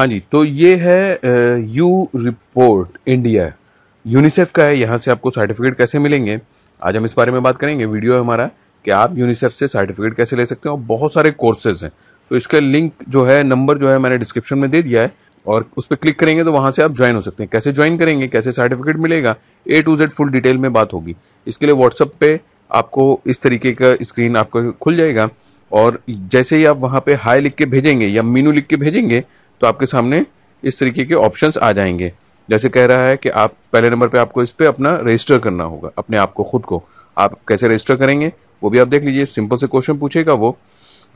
हाँ जी तो ये है यू रिपोर्ट इंडिया यूनिसेफ का है यहाँ से आपको सर्टिफिकेट कैसे मिलेंगे आज हम इस बारे में बात करेंगे वीडियो है हमारा कि आप यूनिसेफ से सर्टिफिकेट कैसे ले सकते हैं और बहुत सारे कोर्सेज हैं तो इसका लिंक जो है नंबर जो है मैंने डिस्क्रिप्शन में दे दिया है और उस पर क्लिक करेंगे तो वहाँ से आप ज्वाइन हो सकते हैं कैसे ज्वाइन करेंगे कैसे सर्टिफिकेट मिलेगा A to Z full detail में बात होगी इसके लिए व्हाट्सअप पे आपको इस तरीके का स्क्रीन आपको खुल जाएगा और जैसे ही आप वहाँ पे हाई लिख के भेजेंगे या मीनू लिख के भेजेंगे तो आपके सामने इस तरीके के ऑप्शंस आ जाएंगे जैसे कह रहा है कि आप पहले नंबर पे आपको इस पर अपना रजिस्टर करना होगा अपने आप को खुद को आप कैसे रजिस्टर करेंगे वो भी आप देख लीजिए सिंपल से क्वेश्चन पूछेगा वो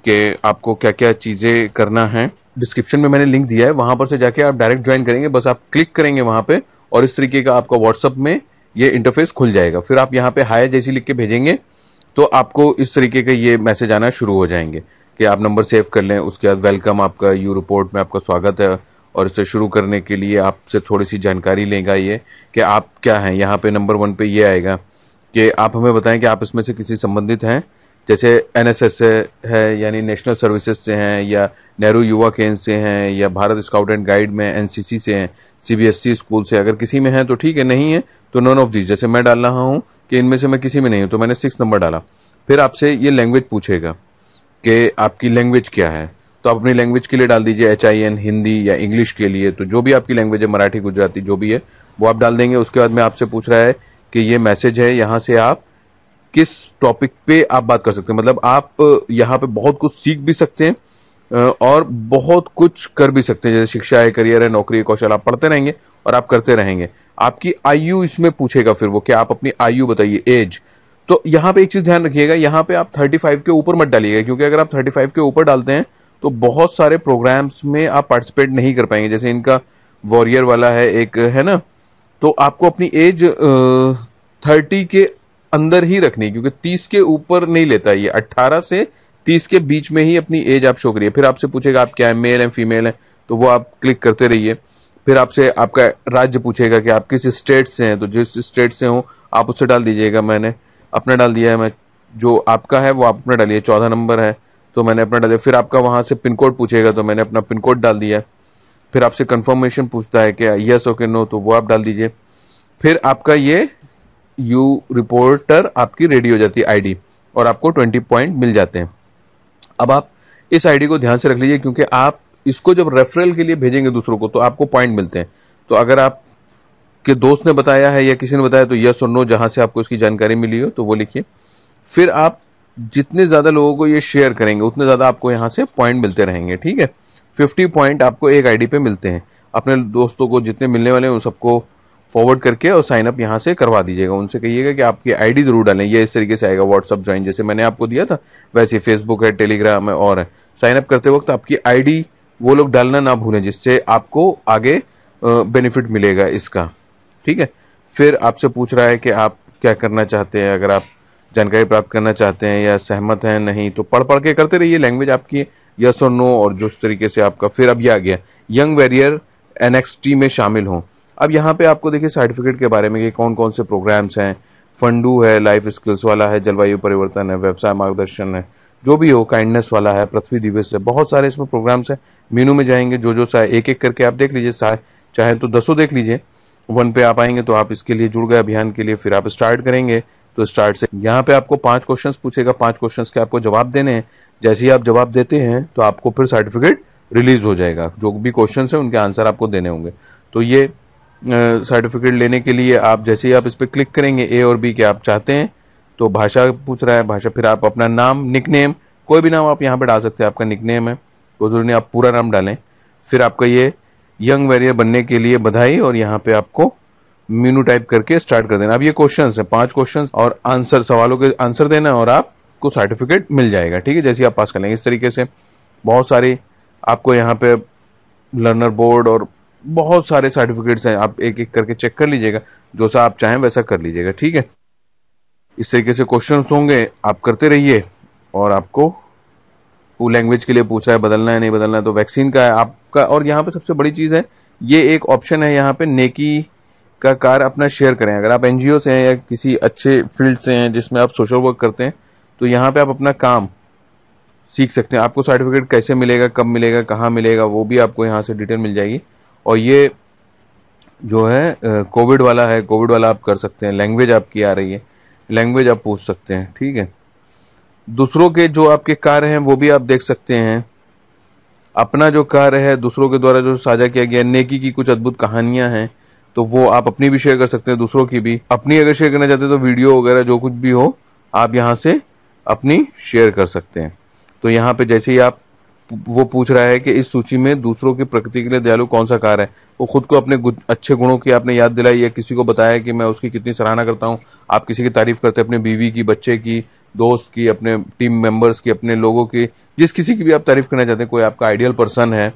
कि आपको क्या क्या चीज़ें करना है डिस्क्रिप्शन में मैंने लिंक दिया है वहां पर से जाके आप डायरेक्ट ज्वाइन करेंगे बस आप क्लिक करेंगे वहां पर और इस तरीके का आपका व्हाट्सअप में ये इंटरफेस खुल जाएगा फिर आप यहाँ पे हाय जैसी लिख के भेजेंगे तो आपको इस तरीके का ये मैसेज आना शुरू हो जाएंगे कि आप नंबर सेव कर लें उसके बाद वेलकम आपका यू रिपोर्ट में आपका स्वागत है और इसे शुरू करने के लिए आपसे थोड़ी सी जानकारी लेगा ये कि आप क्या हैं यहाँ पे नंबर वन पे ये आएगा कि आप हमें बताएं कि आप इसमें से किसी संबंधित हैं जैसे एन से है यानी नेशनल सर्विसेज से हैं या नेहरू युवा केंद्र से हैं या भारत स्काउट एंड गाइड में एन से हैं सी स्कूल से अगर किसी में हैं तो ठीक है नहीं है तो नॉन ऑफ दीज जैसे मैं डाल रहा हूँ कि इनमें से मैं किसी में नहीं हूँ तो मैंने सिक्स नंबर डाला फिर आपसे ये लैंग्वेज पूछेगा कि आपकी लैंग्वेज क्या है तो आप अपनी लैंग्वेज के लिए डाल दीजिए एच आई एन हिंदी या इंग्लिश के लिए तो जो भी आपकी लैंग्वेज है मराठी गुजराती जो भी है वो आप डाल देंगे उसके बाद में आपसे पूछ रहा है कि ये मैसेज है यहाँ से आप किस टॉपिक पे आप बात कर सकते हैं मतलब आप यहाँ पे बहुत कुछ सीख भी सकते हैं और बहुत कुछ कर भी सकते हैं जैसे शिक्षा है करियर है नौकरी है कौशल आप पढ़ते रहेंगे और आप करते रहेंगे आपकी आयु इसमें पूछेगा फिर वो कि आप अपनी आयु बताइए एज तो यहाँ पे एक चीज ध्यान रखिएगा यहाँ पे आप 35 के ऊपर मत डालिएगा क्योंकि अगर आप 35 के ऊपर डालते हैं तो बहुत सारे प्रोग्राम्स में आप पार्टिसिपेट नहीं कर पाएंगे जैसे इनका वॉरियर वाला है एक है ना तो आपको अपनी एज थर्टी के अंदर ही रखनी क्योंकि तीस के ऊपर नहीं लेता ये अट्ठारह से तीस के बीच में ही अपनी एज आप शो करिए फिर आपसे पूछेगा आप क्या है मेल है फीमेल है तो वो आप क्लिक करते रहिए फिर आपसे आपका राज्य पूछेगा कि आप किस स्टेट से हैं तो जिस स्टेट से हो आप उससे डाल दीजिएगा मैंने अपना डाल दिया है मैं जो आपका है वो आपने डालिए चौदह नंबर है तो मैंने अपना डाल दिया फिर आपका वहाँ से पिन कोड पूछेगा तो मैंने अपना पिन कोड डाल दिया फिर आपसे कंफर्मेशन पूछता है कि यस ओके नो तो वो आप डाल दीजिए फिर आपका ये यू रिपोर्टर आपकी रेडी हो जाती है आईडी और आपको ट्वेंटी पॉइंट मिल जाते हैं अब आप इस आईडी को ध्यान से रख लीजिए क्योंकि आप इसको जब रेफरल के लिए भेजेंगे दूसरों को तो आपको पॉइंट मिलते हैं तो अगर आप के दोस्त ने बताया है या किसी ने बताया तो यस और नो जहाँ से आपको इसकी जानकारी मिली हो तो वो लिखिए फिर आप जितने ज़्यादा लोगों को ये शेयर करेंगे उतने ज़्यादा आपको यहाँ से पॉइंट मिलते रहेंगे ठीक है फिफ्टी पॉइंट आपको एक आईडी पे मिलते हैं अपने दोस्तों को जितने मिलने वाले हैं उन सबको फॉरवर्ड करके और साइन अप यहाँ से करवा दीजिएगा उनसे कहिएगा कि आपकी आईडी जरूर डालें ये इस तरीके से आएगा व्हाट्सअप ज्वाइन जैसे मैंने आपको दिया था वैसे फेसबुक है टेलीग्राम है और साइन अप करते वक्त आपकी आईडी वो लोग डालना ना भूलें जिससे आपको आगे बेनिफिट मिलेगा इसका ठीक है फिर आपसे पूछ रहा है कि आप क्या करना चाहते हैं अगर आप जानकारी प्राप्त करना चाहते हैं या सहमत हैं नहीं तो पढ़ पढ़ के करते रहिए लैंग्वेज आपकी यस और नो और जिस तरीके से आपका फिर अब ये आ गया यंग वेरियर एनएक्सटी में शामिल हों अब यहाँ पे आपको देखिए सर्टिफिकेट के बारे में कि कौन कौन से प्रोग्राम्स हैं फंडू है लाइफ स्किल्स वाला है जलवायु परिवर्तन है व्यवसाय मार्गदर्शन है जो भी हो काइंडनेस वाला है पृथ्वी दिवस है बहुत सारे इसमें प्रोग्राम्स हैं मीनू में जाएंगे जो जो सा एक एक करके आप देख लीजिए चाहे तो दसों देख लीजिए वन पे आप आएंगे तो आप इसके लिए जुड़ गए अभियान के लिए फिर आप स्टार्ट करेंगे तो स्टार्ट से यहाँ पे आपको पांच क्वेश्चंस पूछेगा पांच क्वेश्चंस के आपको जवाब देने हैं जैसे ही आप जवाब देते हैं तो आपको फिर सर्टिफिकेट रिलीज हो जाएगा जो भी क्वेश्चन है उनके आंसर आपको देने होंगे तो ये सर्टिफिकेट लेने के लिए आप जैसे ही आप इस पर क्लिक करेंगे ए और बी के आप चाहते हैं तो भाषा पूछ रहा है भाषा फिर आप अपना नाम नेम कोई भी नाम आप यहाँ पर डाल सकते हैं आपका नेम है तो जरूरी आप पूरा नाम डालें फिर आपका ये यंग वेरियर बनने के लिए बधाई और यहाँ पे आपको मीनू टाइप करके स्टार्ट कर देना अब ये क्वेश्चन है पांच क्वेश्चन और आंसर सवालों के आंसर देना और आपको सर्टिफिकेट मिल जाएगा ठीक है जैसे आप पास कर लेंगे इस तरीके से बहुत सारे आपको यहाँ पे लर्नर बोर्ड और बहुत सारे सर्टिफिकेट्स हैं आप एक एक करके चेक कर लीजिएगा जो सा आप चाहें वैसा कर लीजिएगा ठीक है इस तरीके से क्वेश्चन होंगे आप करते रहिए और आपको वो लैंग्वेज के लिए पूछा है बदलना है नहीं बदलना है तो वैक्सीन का है आपका और यहाँ पे सबसे बड़ी चीज़ है ये एक ऑप्शन है यहाँ पे नेकी का कार अपना शेयर करें अगर आप एनजीओ से हैं या किसी अच्छे फील्ड से हैं जिसमें आप सोशल वर्क करते हैं तो यहाँ पे आप अपना काम सीख सकते हैं आपको सर्टिफिकेट कैसे मिलेगा कब मिलेगा कहाँ मिलेगा वो भी आपको यहाँ से डिटेल मिल जाएगी और ये जो है कोविड वाला है कोविड वाला आप कर सकते हैं लैंग्वेज आपकी आ रही है लैंग्वेज आप पूछ सकते हैं ठीक है दूसरों के जो आपके कार्य हैं वो भी आप देख सकते हैं अपना जो कार्य है दूसरों के द्वारा जो साझा किया गया नेकी की कुछ अद्भुत कहानियां हैं तो वो आप अपनी भी शेयर कर सकते हैं दूसरों की भी अपनी अगर शेयर करना चाहते हैं तो वीडियो वगैरह जो कुछ भी हो आप यहाँ से अपनी शेयर कर सकते हैं तो यहाँ पे जैसे ही आप वो पूछ रहा है कि इस सूची में दूसरों की प्रकृति के लिए दयालु कौन सा कार्य है वो खुद को अपने अच्छे गुणों की आपने याद दिलाई या किसी को बताया कि मैं उसकी कितनी सराहना करता हूँ आप किसी की तारीफ करते हैं अपने बीवी की बच्चे की दोस्त की अपने टीम मेंबर्स की अपने लोगों की जिस किसी की भी आप तारीफ करना चाहते हैं कोई आपका आइडियल पर्सन है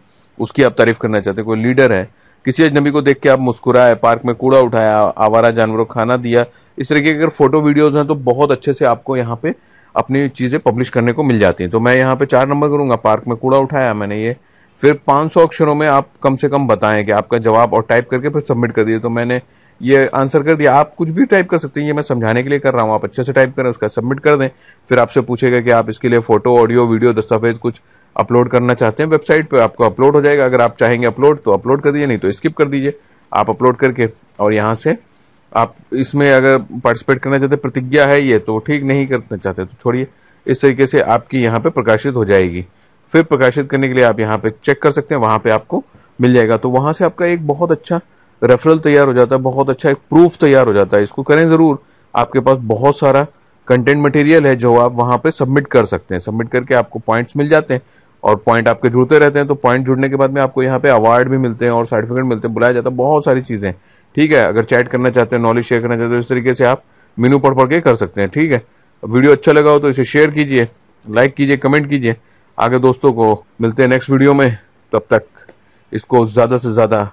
उसकी आप तारीफ करना चाहते हैं कोई लीडर है किसी अजनबी को देख के आप मुस्कुराए पार्क में कूड़ा उठाया आवारा जानवरों को खाना दिया इस तरीके की अगर फोटो वीडियोज हैं तो बहुत अच्छे से आपको यहाँ पे अपनी चीज़ें पब्लिश करने को मिल जाती हैं तो मैं यहाँ पे चार नंबर करूँगा पार्क में कूड़ा उठाया मैंने ये फिर 500 अक्षरों में आप कम से कम बताएं कि आपका जवाब और टाइप करके फिर सबमिट कर दिए तो मैंने ये आंसर कर दिया आप कुछ भी टाइप कर सकते हैं ये मैं समझाने के लिए कर रहा हूँ आप अच्छे से टाइप करें उसका सबमिट कर दें फिर आपसे पूछेगा कि आप इसके लिए फोटो ऑडियो वीडियो दस्तावेज कुछ अपलोड करना चाहते हैं वेबसाइट पर आपको अपलोड हो जाएगा अगर आप चाहेंगे अपलोड तो अपलोड कर दीजिए नहीं तो स्किप कर दीजिए आप अपलोड करके और यहाँ से आप इसमें अगर पार्टिसिपेट करना चाहते प्रतिज्ञा है ये तो ठीक नहीं करना चाहते तो छोड़िए इस तरीके से आपकी यहाँ पे प्रकाशित हो जाएगी फिर प्रकाशित करने के लिए आप यहाँ पे चेक कर सकते हैं वहां पे आपको मिल जाएगा तो वहाँ से आपका एक बहुत अच्छा रेफरल तैयार हो जाता है बहुत अच्छा एक प्रूफ तैयार हो जाता है इसको करें ज़रूर आपके पास बहुत सारा कंटेंट मटेरियल है जो आप वहाँ पे सबमिट कर सकते हैं सबमिट करके आपको पॉइंट्स मिल जाते हैं और पॉइंट आपके जुड़ते रहते हैं तो पॉइंट जुड़ने के बाद में आपको यहाँ पे अवार्ड भी मिलते हैं और सर्टिफिकेट मिलते हैं बुलाया जाता है बहुत सारी चीज़ें ठीक है अगर चैट करना चाहते हैं नॉलेज शेयर करना चाहते हैं इस तरीके से आप मीनू पढ़ पढ़ के कर सकते हैं ठीक है वीडियो अच्छा लगा हो तो इसे शेयर कीजिए लाइक कीजिए कमेंट कीजिए आगे दोस्तों को मिलते हैं नेक्स्ट वीडियो में तब तक इसको ज़्यादा से ज़्यादा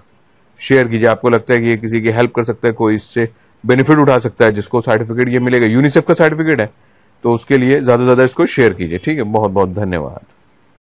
शेयर कीजिए आपको लगता है कि ये किसी की हेल्प कर सकता है कोई इससे बेनिफिट उठा सकता है जिसको सर्टिफिकेट ये मिलेगा यूनिसेफ का सर्टिफिकेट है तो उसके लिए ज़्यादा से ज़्यादा इसको शेयर कीजिए ठीक है बहुत बहुत धन्यवाद